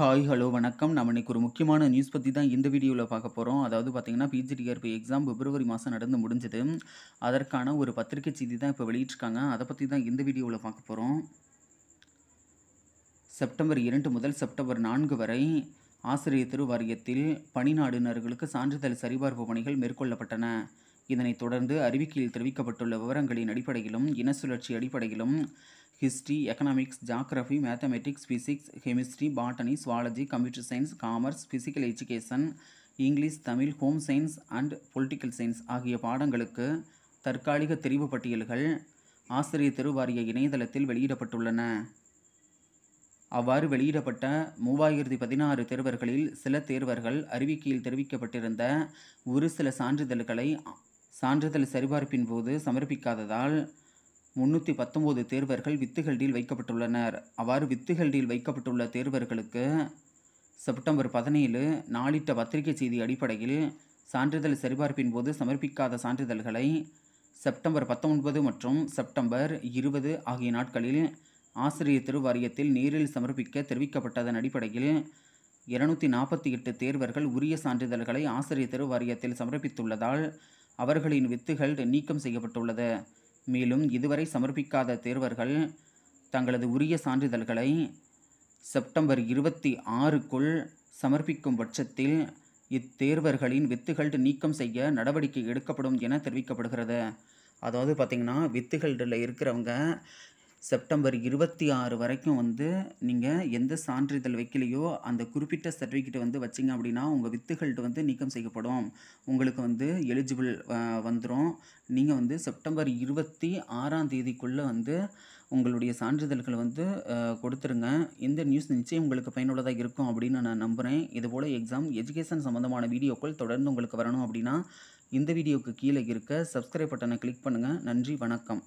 hi hello வணக்கம் நம்ம இன்றைக்கி ஒரு முக்கியமான நியூஸ் பற்றி தான் இந்த வீடியோவில் பார்க்க போகிறோம் அதாவது பார்த்திங்கன்னா பிஜிடிஆர்பி எக்ஸாம் பிப்ரவரி மாதம் நடந்து முடிஞ்சது அதற்கான ஒரு பத்திரிகை செய்தி தான் இப்போ வெளியிட்டிருக்காங்க அதை பற்றி தான் இந்த வீடியோவில் பார்க்க போகிறோம் செப்டம்பர் இரண்டு முதல் செப்டம்பர் நான்கு வரை ஆசிரியர் திருவாரியத்தில் பணி நாடுநர்களுக்கு சான்றிதழ் சரிபார்ப்பு பணிகள் மேற்கொள்ளப்பட்டன இதனைத் தொடர்ந்து அறிவிக்கையில் தெரிவிக்கப்பட்டுள்ள விவரங்களின் அடிப்படையிலும் இன சுழற்சி அடிப்படையிலும் history economics geography mathematics physics chemistry botany zoology computer science commerce physical education English Tamil home science and political science ஆகிய பாடங்களுக்கு தற்காலிக தெரிவு பட்டியல்கள் ஆசிரியர் தெருவாரிய இணையதளத்தில் வெளியிடப்பட்டுள்ளன அவ்வாறு வெளியிடப்பட்ட மூவாயிரத்தி பதினாறு தேர்வர்களில் சில தேர்வர்கள் அறிவிக்கையில் தெரிவிக்கப்பட்டிருந்த ஒரு சில சான்றிதழ்களை சான்றிதழ் சரிபார்ப்பின் போது சமர்ப்பிக்காததால் முன்னூற்றி பத்தொம்போது தேர்வர்கள் வித்துகல்டியில் வைக்கப்பட்டுள்ளனர் அவ்வாறு வித்துகல்டியில் வைக்கப்பட்டுள்ள தேர்வர்களுக்கு செப்டம்பர் பதினேழு நாளிட்ட பத்திரிகை செய்தி அடிப்படையில் சான்றிதழ் சரிபார்ப்பின் போது சமர்ப்பிக்காத சான்றிதழ்களை செப்டம்பர் பத்தொன்பது மற்றும் செப்டம்பர் இருபது ஆகிய நாட்களில் ஆசிரியர் திருவாரியத்தில் நேரில் சமர்ப்பிக்க தெரிவிக்கப்பட்டதன் அடிப்படையில் இருநூற்றி நாற்பத்தி எட்டு தேர்வர்கள் உரிய சான்றிதழ்களை ஆசிரியர் திருவாரியத்தில் சமர்ப்பித்துள்ளதால் அவர்களின் வித்துகள் நீக்கம் செய்யப்பட்டுள்ளது மேலும் இதுவரை சமர்ப்பிக்காத தேர்வர்கள் தங்களது உரிய சான்றிதழ்களை செப்டம்பர் இருபத்தி ஆறுக்குள் சமர்ப்பிக்கும் பட்சத்தில் இத்தேர்வர்களின் வித்துகள் நீக்கம் செய்ய நடவடிக்கை எடுக்கப்படும் என தெரிவிக்கப்படுகிறது அதாவது பார்த்திங்கன்னா வித்துகள்டில் இருக்கிறவங்க செப்டம்பர் இருபத்தி ஆறு வரைக்கும் வந்து நீங்கள் எந்த சான்றிதழ் வைக்கலையோ அந்த குறிப்பிட்ட சர்டிஃபிகேட்டை வந்து வச்சிங்க அப்படின்னா உங்கள் வித்துகள்கிட்ட வந்து நீக்கம் செய்யப்படும் உங்களுக்கு வந்து எலிஜிபிள் வந்துடும் நீங்கள் வந்து செப்டம்பர் இருபத்தி ஆறாம் தேதிக்குள்ளே வந்து உங்களுடைய சான்றிதழ்களை வந்து கொடுத்துருங்க இந்த நியூஸ் நிச்சயம் உங்களுக்கு பயனுள்ளதாக இருக்கும் அப்படின்னு நான் நம்புகிறேன் இதுபோல் எக்ஸாம் எஜுகேஷன் சம்மந்தமான வீடியோக்கள் தொடர்ந்து உங்களுக்கு வரணும் அப்படின்னா இந்த வீடியோவுக்கு கீழே இருக்க சப்ஸ்கிரைப் பட்டனை கிளிக் பண்ணுங்கள் நன்றி வணக்கம்